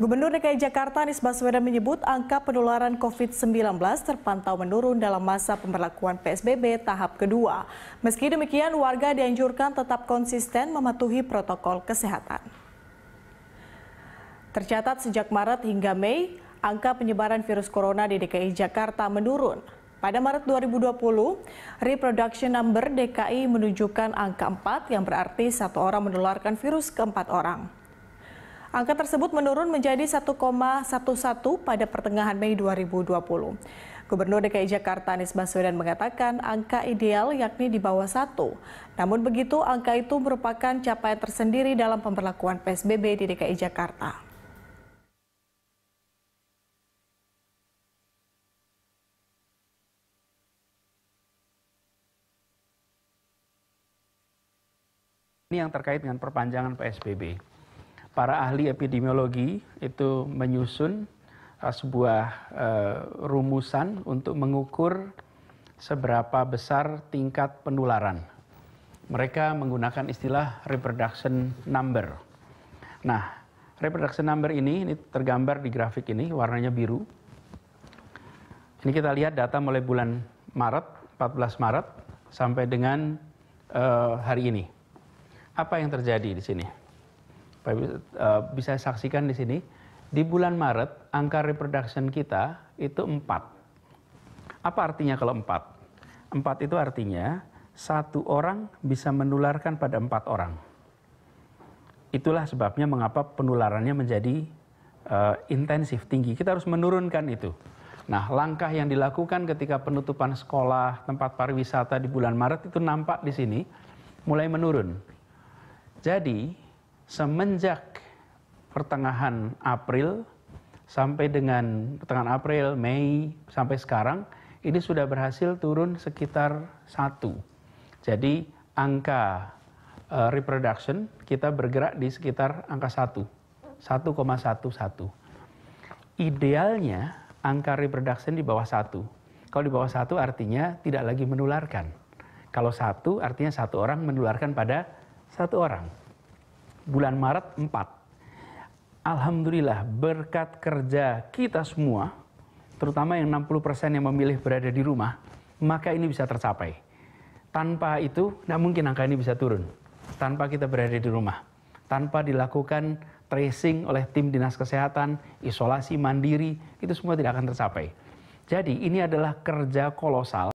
Gubernur DKI Jakarta Anies Baswedan menyebut angka penularan COVID-19 terpantau menurun dalam masa pemberlakuan PSBB tahap kedua. Meski demikian, warga dianjurkan tetap konsisten mematuhi protokol kesehatan. Tercatat sejak Maret hingga Mei, angka penyebaran virus corona di DKI Jakarta menurun. Pada Maret 2020, reproduction number DKI menunjukkan angka 4 yang berarti satu orang menularkan virus ke empat orang. Angka tersebut menurun menjadi 1,11 pada pertengahan Mei 2020. Gubernur DKI Jakarta Anies Baswedan mengatakan angka ideal yakni di bawah satu. Namun begitu, angka itu merupakan capaian tersendiri dalam pemberlakuan PSBB di DKI Jakarta. Ini yang terkait dengan perpanjangan PSBB para ahli epidemiologi itu menyusun uh, sebuah uh, rumusan untuk mengukur seberapa besar tingkat penularan. Mereka menggunakan istilah reproduction number. Nah, reproduction number ini, ini tergambar di grafik ini, warnanya biru. Ini kita lihat data mulai bulan Maret, 14 Maret, sampai dengan uh, hari ini. Apa yang terjadi di sini? Eh, bisa saksikan di sini di bulan Maret angka reproduction kita itu 4. Apa artinya kalau 4? 4 itu artinya satu orang bisa menularkan pada empat orang. Itulah sebabnya mengapa penularannya menjadi uh, intensif tinggi. Kita harus menurunkan itu. Nah, langkah yang dilakukan ketika penutupan sekolah, tempat pariwisata di bulan Maret itu nampak di sini mulai menurun. Jadi, semenjak pertengahan April sampai dengan pertengahan April, Mei sampai sekarang ini sudah berhasil turun sekitar satu. Jadi angka uh, reproduction kita bergerak di sekitar angka satu, 1,11. Idealnya angka reproduction di bawah satu. Kalau di bawah satu artinya tidak lagi menularkan. Kalau satu artinya satu orang menularkan pada satu orang bulan Maret 4. Alhamdulillah berkat kerja kita semua, terutama yang 60% yang memilih berada di rumah, maka ini bisa tercapai. Tanpa itu, tidak mungkin angka ini bisa turun. Tanpa kita berada di rumah. Tanpa dilakukan tracing oleh tim dinas kesehatan, isolasi mandiri, itu semua tidak akan tercapai. Jadi ini adalah kerja kolosal.